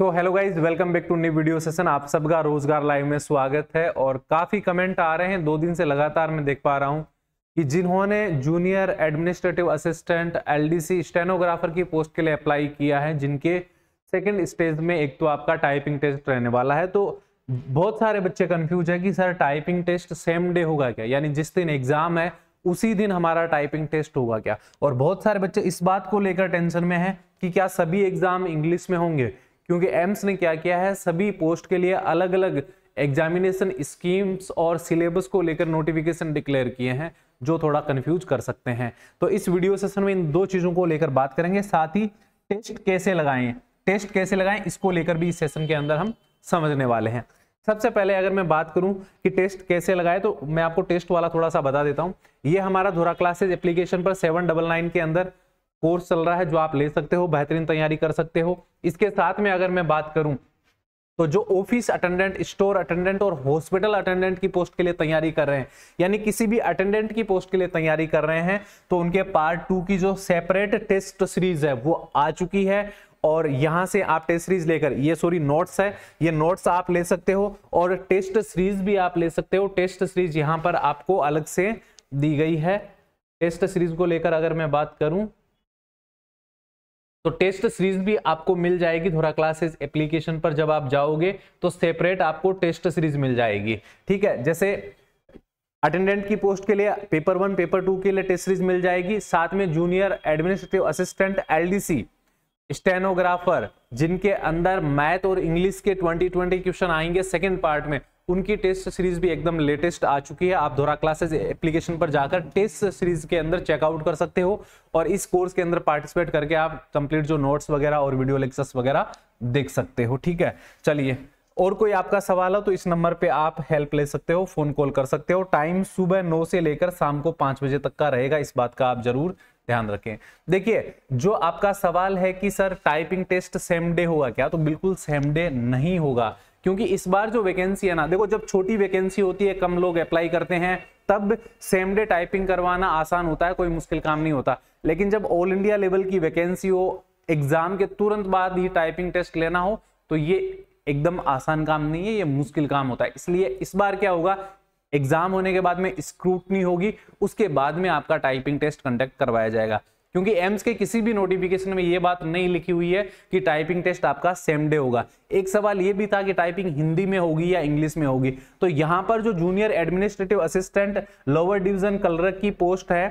तो hello guys welcome back to new video session आप सबका रोजगार लाइव में स्वागत है और काफी कमेंट आ रहे हैं दो दिन से लगातार मैं देख पा रहा हूं कि जिन्होंने junior administrative assistant LDC stenographer की पोस्ट के लिए अप्लाई किया है जिनके सेकेंड स्टेज में एक तो आपका टाइपिंग टेस्ट रहने वाला है तो बहुत सारे बच्चे कन्फ्यूज है कि sir typing test same day होगा क्या यानी जिस दिन एग्जाम है उसी दिन हमारा टाइपिंग टेस्ट होगा क्या और बहुत सारे बच्चे इस बात को लेकर टेंशन में है कि क्या सभी एग्जाम इंग्लिश में होंगे क्योंकि एम्स ने क्या किया है सभी पोस्ट के लिए अलग अलग एग्जामिनेशन स्कीम्स और सिलेबस को लेकर नोटिफिकेशन डिक्लेयर किए हैं जो थोड़ा कंफ्यूज कर सकते हैं तो इस वीडियो सेशन में इन दो चीज़ों को लेकर बात करेंगे साथ ही टेस्ट कैसे लगाएं टेस्ट कैसे लगाएं इसको लेकर भी इस सेशन के अंदर हम समझने वाले हैं सबसे पहले अगर मैं बात करूं कि टेस्ट कैसे लगाए तो मैं आपको टेस्ट वाला थोड़ा सा बता देता हूं ये हमारा धोरा क्लासेज एप्लीकेशन पर सेवन डबल नाइन के अंदर कोर्स चल रहा है जो आप ले सकते हो बेहतरीन तैयारी कर सकते हो इसके साथ में अगर मैं बात करूं तो जो ऑफिस अटेंडेंट स्टोर अटेंडेंट और हॉस्पिटल अटेंडेंट की पोस्ट के लिए तैयारी कर रहे हैं यानी किसी भी अटेंडेंट की पोस्ट के लिए तैयारी कर रहे हैं तो उनके पार्ट टू की जो सेपरेट टेस्ट सीरीज है वो आ चुकी है और यहां से आप टेस्ट सीरीज लेकर ये सॉरी नोट्स है ये नोट्स आप ले सकते हो और टेस्ट सीरीज भी आप ले सकते हो टेस्ट सीरीज यहां पर आपको अलग से दी गई है टेस्ट सीरीज को लेकर अगर मैं बात करूं तो टेस्ट सीरीज भी आपको मिल जाएगी थोड़ा क्लासेस एप्लीकेशन पर जब आप जाओगे तो सेपरेट आपको टेस्ट सीरीज मिल जाएगी ठीक है जैसे अटेंडेंट की पोस्ट के लिए पेपर वन पेपर टू के लिए टेस्ट सीरीज मिल जाएगी साथ में junior administrative assistant LDC stenographer जिनके अंदर मैथ और इंग्लिश के 2020 क्वेश्चन आएंगे सेकंड पार्ट में उनकी टेस्ट सीरीज भी एकदम लेटेस्ट आ चुकी है आप धोरा क्लासेस एप्लीकेशन पर जाकर टेस्ट सीरीज के अंदर चेकआउट कर सकते हो और इस कोर्स के अंदर पार्टिसिपेट करके आप कंप्लीट जो नोट्स वगैरह और वीडियो लेक्चर्स वगैरह देख सकते हो ठीक है चलिए और कोई आपका सवाल हो तो इस नंबर पे आप हेल्प ले सकते हो फोन कॉल कर सकते हो टाइम सुबह नौ से लेकर शाम को पांच बजे तक का रहेगा इस बात का आप जरूर ध्यान रखें देखिए जो आपका सवाल है कि sir typing test same day होगा क्या तो बिल्कुल सेम डे नहीं होगा क्योंकि इस बार जो वैकेंसी है ना देखो जब छोटी वैकेंसी होती है कम लोग अप्लाई करते हैं तब सेम डे टाइपिंग करवाना आसान होता है कोई मुश्किल काम नहीं होता लेकिन जब ऑल इंडिया लेवल की वैकेंसी हो एग्जाम के तुरंत बाद ही टाइपिंग टेस्ट लेना हो तो ये एकदम आसान काम नहीं है ये मुश्किल काम होता है इसलिए इस बार क्या होगा एग्जाम होने के बाद में स्क्रूटनी होगी उसके बाद में आपका टाइपिंग टेस्ट कंडक्ट करवाया जाएगा क्योंकि एम्स के किसी भी नोटिफिकेशन में ये बात नहीं लिखी हुई है कि टाइपिंग टेस्ट आपका सेम डे होगा एक सवाल ये भी था कि टाइपिंग हिंदी में होगी या इंग्लिश में होगी तो यहाँ पर जो junior administrative assistant lower division clerk की पोस्ट है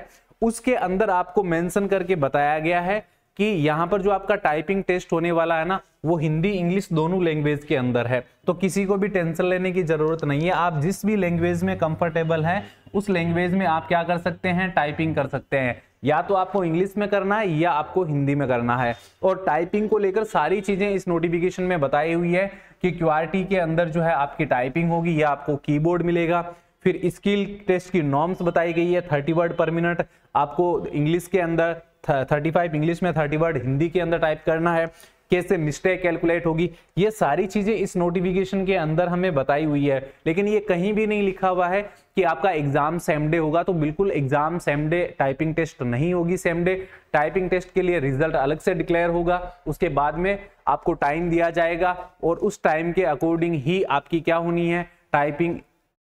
उसके अंदर आपको मैंशन करके बताया गया है कि यहाँ पर जो आपका टाइपिंग टेस्ट होने वाला है ना वो हिंदी इंग्लिश दोनों लैंग्वेज के अंदर है तो किसी को भी टेंशन लेने की ज़रूरत नहीं है आप जिस भी लैंग्वेज में कंफर्टेबल हैं उस लैंग्वेज में आप क्या कर सकते हैं टाइपिंग कर सकते हैं या तो आपको इंग्लिश में करना है या आपको हिंदी में करना है और टाइपिंग को लेकर सारी चीज़ें इस नोटिफिकेशन में बताई हुई है कि क्यू के अंदर जो है आपकी टाइपिंग होगी या आपको कीबोर्ड मिलेगा फिर स्किल टेस्ट की नॉर्म्स बताई गई है थर्टी वर्ड पर मिनट आपको इंग्लिश के अंदर थर्टी फाइव इंग्लिश में थर्टी वर्ड हिंदी के अंदर टाइप करना है कैसे मिस्टेक कैलकुलेट होगी ये सारी चीजें इस नोटिफिकेशन के अंदर हमें बताई हुई है लेकिन ये कहीं भी नहीं लिखा हुआ है कि आपका एग्जाम सेम डे होगा तो बिल्कुल exam same day typing test नहीं होगी सेम डे टाइपिंग टेस्ट के लिए रिजल्ट अलग से डिक्लेयर होगा उसके बाद में आपको टाइम दिया जाएगा और उस टाइम के अकॉर्डिंग ही आपकी क्या होनी है टाइपिंग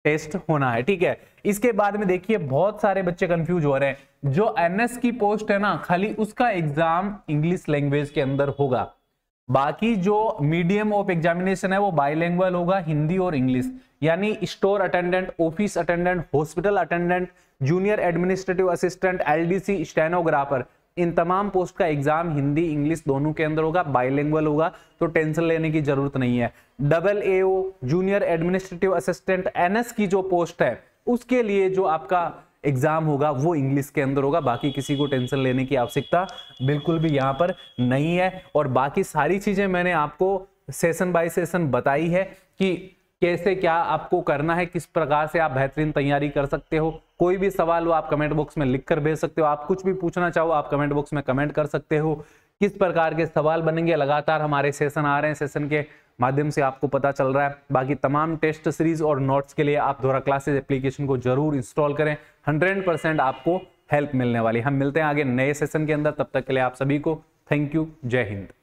टेस्ट होना है ठीक है इसके बाद में देखिए बहुत सारे बच्चे कंफ्यूज हो रहे हैं जो एनएस की पोस्ट है ना खाली उसका एग्जाम इंग्लिश लैंग्वेज के अंदर होगा बाकी जो मीडियम ऑफ एग्जामिनेशन है वो बाइलैंग्वल होगा हिंदी और इंग्लिश यानी store attendant office attendant hospital attendant junior administrative assistant LDC stenographer इन तमाम पोस्ट का एग्जाम हिंदी इंग्लिश दोनों के अंदर होगा बाइलैंग्वल होगा तो टेंशन लेने की जरूरत नहीं है double AO junior administrative assistant NS की जो पोस्ट है उसके लिए जो आपका एग्जाम होगा वो इंग्लिश के अंदर होगा बाकी किसी को टेंशन लेने की आवश्यकता बिल्कुल भी यहाँ पर नहीं है और बाकी सारी चीज़ें मैंने आपको सेशन बाय सेशन बताई है कि कैसे क्या आपको करना है किस प्रकार से आप बेहतरीन तैयारी कर सकते हो कोई भी सवाल हो आप कमेंट बॉक्स में लिख कर भेज सकते हो आप कुछ भी पूछना चाहो आप कमेंट बॉक्स में कमेंट कर सकते हो किस प्रकार के सवाल बनेंगे लगातार हमारे सेशन आ रहे हैं सेशन के माध्यम से आपको पता चल रहा है बाकी तमाम टेस्ट सीरीज और नोट्स के लिए आप द्वारा क्लासेज एप्लीकेशन को जरूर इंस्टॉल करें हंड्रेड आपको हेल्प मिलने वाली हम मिलते हैं आगे नए सेशन के अंदर तब तक के लिए आप सभी को थैंक यू जय हिंद